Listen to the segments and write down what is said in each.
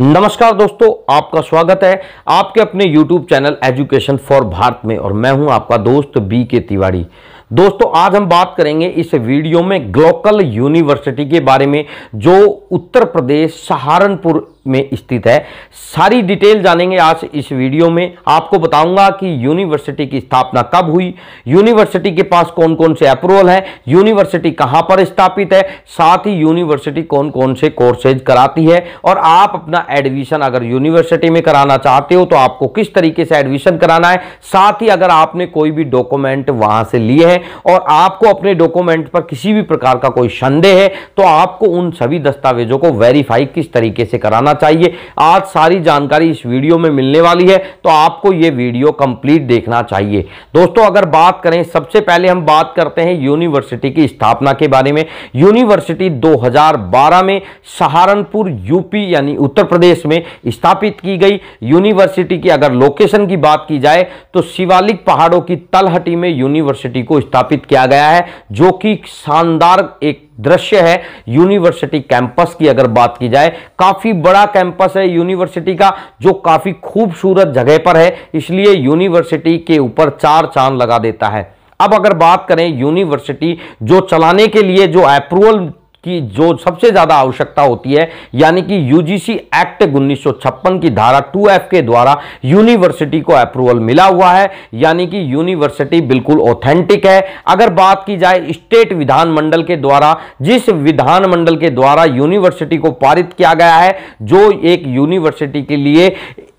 नमस्कार दोस्तों आपका स्वागत है आपके अपने YouTube channel education for Bharat में और मैं हूं आपका दोस्त बी के तिवाड़ी दोस्तों आज हम बात करेंगे इस वीडियो में ग्लोकल यूनिवर्सिटी के बारे में जो उत्तर प्रदेश सहारनपुर में स्थित है सारी डिटेल जानेंगे आज इस वीडियो में आपको बताऊंगा कि यूनिवर्सिटी की स्थापना कब हुई यूनिवर्सिटी के पास कौन कौन से अप्रूवल है यूनिवर्सिटी कहां पर स्थापित है साथ ही यूनिवर्सिटी कौन कौन से कोर्सेज कराती है और आप अपना एडमिशन अगर यूनिवर्सिटी में कराना चाहते हो तो आपको किस तरीके से एडमिशन कराना है साथ ही अगर आपने कोई भी डॉक्यूमेंट वहां से लिए है है और आपको अपने डॉक्यूमेंट पर किसी भी प्रकार का कोई संदेह है तो आपको उन सभी दस्तावेजों को वेरीफाई किस तरीके से कराना चाहिए आज सारी जानकारी इस वीडियो में मिलने वाली है तो आपको ये वीडियो कंप्लीट देखना चाहिए दोस्तों अगर बात करें सबसे पहले हम बात करते हैं यूनिवर्सिटी की स्थापना के बारे में यूनिवर्सिटी 2012 में सहारनपुर यूपी यानी उत्तर प्रदेश में स्थापित की गई यूनिवर्सिटी की अगर लोकेशन की बात की जाए तो शिवालिक पहाड़ों की तलहटी में यूनिवर्सिटी को स्थापित किया गया है जो कि शानदार एक दृश्य है यूनिवर्सिटी कैंपस की अगर बात की जाए काफ़ी बड़ा कैंपस है यूनिवर्सिटी का जो काफ़ी खूबसूरत जगह पर है इसलिए यूनिवर्सिटी के ऊपर चार चांद लगा देता है अब अगर बात करें यूनिवर्सिटी जो चलाने के लिए जो अप्रूवल की जो सबसे ज़्यादा आवश्यकता होती है यानी कि यूजीसी एक्ट उन्नीस की धारा 2F के द्वारा यूनिवर्सिटी को अप्रूवल मिला हुआ है यानी कि यूनिवर्सिटी बिल्कुल ऑथेंटिक है अगर बात की जाए स्टेट विधानमंडल के द्वारा जिस विधानमंडल के द्वारा यूनिवर्सिटी को पारित किया गया है जो एक यूनिवर्सिटी के लिए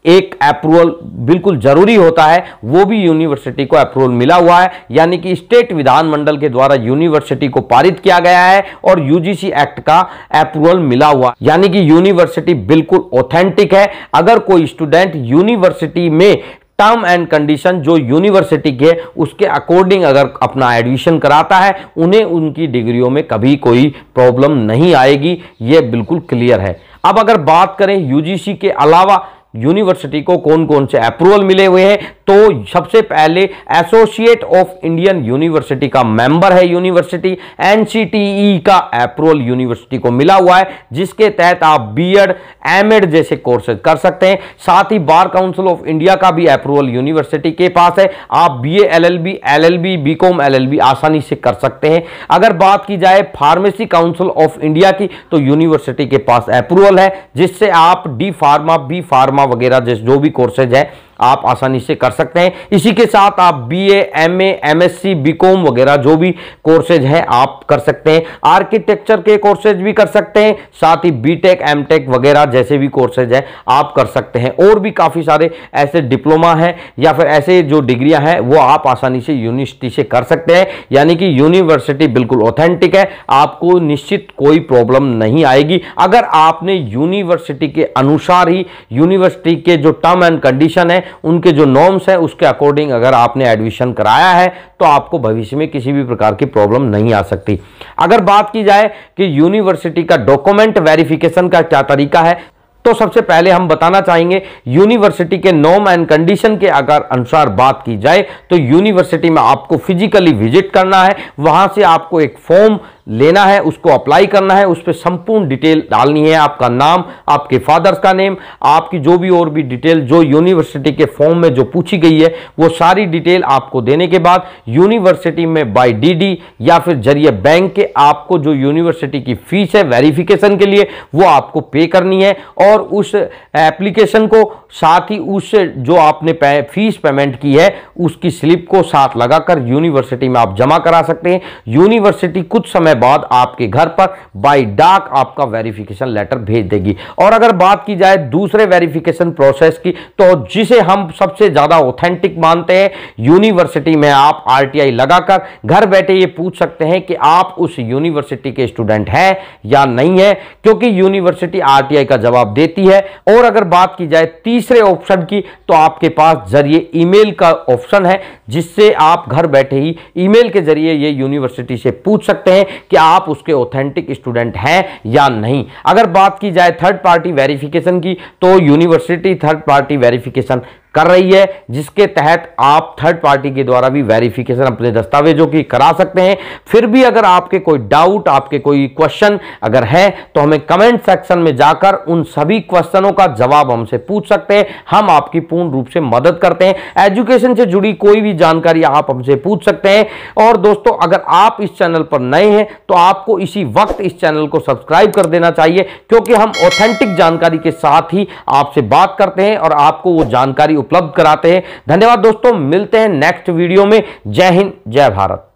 एक अप्रूवल बिल्कुल जरूरी होता है वो भी यूनिवर्सिटी को अप्रूवल मिला हुआ है यानी कि स्टेट विधानमंडल के द्वारा यूनिवर्सिटी को पारित किया गया है और यूजीसी एक्ट का अप्रूवल मिला हुआ यानी कि यूनिवर्सिटी बिल्कुल ऑथेंटिक है अगर कोई स्टूडेंट यूनिवर्सिटी में टर्म एंड कंडीशन जो यूनिवर्सिटी के उसके अकॉर्डिंग अगर अपना एडमिशन कराता है उन्हें उनकी डिग्रियों में कभी कोई प्रॉब्लम नहीं आएगी ये बिल्कुल क्लियर है अब अगर बात करें यूजीसी के अलावा यूनिवर्सिटी को कौन कौन से अप्रूवल मिले हुए हैं तो सबसे पहले एसोसिएट ऑफ इंडियन यूनिवर्सिटी का मेंबर है यूनिवर्सिटी एनसीटीई e का अप्रूवल यूनिवर्सिटी को मिला हुआ है जिसके तहत आप बीएड एमएड जैसे कोर्सेज कर सकते हैं साथ ही बार काउंसिल ऑफ इंडिया का भी अप्रूवल यूनिवर्सिटी के पास है आप BA LLB LLB BCom LLB आसानी से कर सकते हैं अगर बात की जाए फार्मेसी काउंसिल ऑफ इंडिया की तो यूनिवर्सिटी के पास अप्रूवल है जिससे आप डी फार्मा बी फार्मा वगैरह जो भी कोर्सेज है आप आसानी से कर सकते हैं इसी के साथ आप B A M M S C BCom वगैरह जो भी कोर्सेज हैं आप कर सकते हैं आर्किटेक्चर के कोर्सेज भी कर सकते हैं साथ ही बी टेक एम टेक वगैरह जैसे भी कोर्सेज हैं आप कर सकते हैं और भी काफ़ी सारे ऐसे डिप्लोमा हैं या फिर ऐसे जो डिग्रियां हैं वो आप आसानी से यूनिवर्सिटी से कर सकते हैं यानी कि यूनिवर्सिटी बिल्कुल ऑथेंटिक है आपको निश्चित कोई प्रॉब्लम नहीं आएगी अगर आपने यूनिवर्सिटी के अनुसार ही यूनिवर्सिटी के जो टर्म एंड कंडीशन है उनके जो नॉर्म्स हैं उसके अकॉर्डिंग अगर आपने एडमिशन कराया है तो आपको भविष्य में किसी भी प्रकार की प्रॉब्लम नहीं आ सकती अगर बात की जाए कि यूनिवर्सिटी का डॉक्यूमेंट वेरिफिकेशन का क्या तरीका है तो सबसे पहले हम बताना चाहेंगे यूनिवर्सिटी के नॉर्म एंड कंडीशन के अगर अनुसार बात की जाए तो यूनिवर्सिटी में आपको फिजिकली विजिट करना है वहां से आपको एक फॉर्म लेना है उसको अप्लाई करना है उस पर संपूर्ण डिटेल डालनी है आपका नाम आपके फादर्स का नेम आपकी जो भी और भी डिटेल जो यूनिवर्सिटी के फॉर्म में जो पूछी गई है वो सारी डिटेल आपको देने के बाद यूनिवर्सिटी में बाय डीडी या फिर जरिए बैंक के आपको जो यूनिवर्सिटी की फीस है वेरिफिकेशन के लिए वो आपको पे करनी है और उस एप्लीकेशन को साथ ही उस जो आपने पे, फीस पेमेंट की है उसकी स्लिप को साथ लगाकर यूनिवर्सिटी में आप जमा करा सकते हैं यूनिवर्सिटी कुछ समय बाद आपके घर पर बाय डाक आपका वेरिफिकेशन लेटर भेज देगी और अगर बात की जाए दूसरे वेरिफिकेशन प्रोसेस की तो जिसे हम सबसे ज़्यादा ऑथेंटिक मानते हैं यूनिवर्सिटी में आप आरटीआई लगाकर घर बैठे ये पूछ सकते हैं कि आप उस यूनिवर्सिटी के स्टूडेंट हैं या नहीं है क्योंकि यूनिवर्सिटी आर का जवाब देती है और अगर बात की जाए तीसरे ऑप्शन की तो आपके पास जरिए ईमेल का ऑप्शन है जिससे आप घर बैठे ही ईमेल के जरिए ये यूनिवर्सिटी से पूछ सकते हैं कि आप उसके ऑथेंटिक स्टूडेंट हैं या नहीं अगर बात की जाए थर्ड पार्टी वेरिफिकेशन की तो यूनिवर्सिटी थर्ड पार्टी वेरिफिकेशन कर रही है जिसके तहत आप थर्ड पार्टी के द्वारा भी वेरिफिकेशन अपने दस्तावेजों की करा सकते हैं फिर भी अगर आपके कोई डाउट आपके कोई क्वेश्चन अगर है तो हमें कमेंट सेक्शन में जाकर उन सभी क्वेश्चनों का जवाब हमसे पूछ सकते हैं हम आपकी पूर्ण रूप से मदद करते हैं एजुकेशन से जुड़ी कोई भी जानकारी आप हमसे पूछ सकते हैं और दोस्तों अगर आप इस चैनल पर नए हैं तो आपको इसी वक्त इस चैनल को सब्सक्राइब कर देना चाहिए क्योंकि हम ऑथेंटिक जानकारी के साथ ही आपसे बात करते हैं और आपको वो जानकारी जानकारी उपलब्ध कराते हैं धन्यवाद दोस्तों मिलते हैं नेक्स्ट वीडियो में जय हिंद जय भारत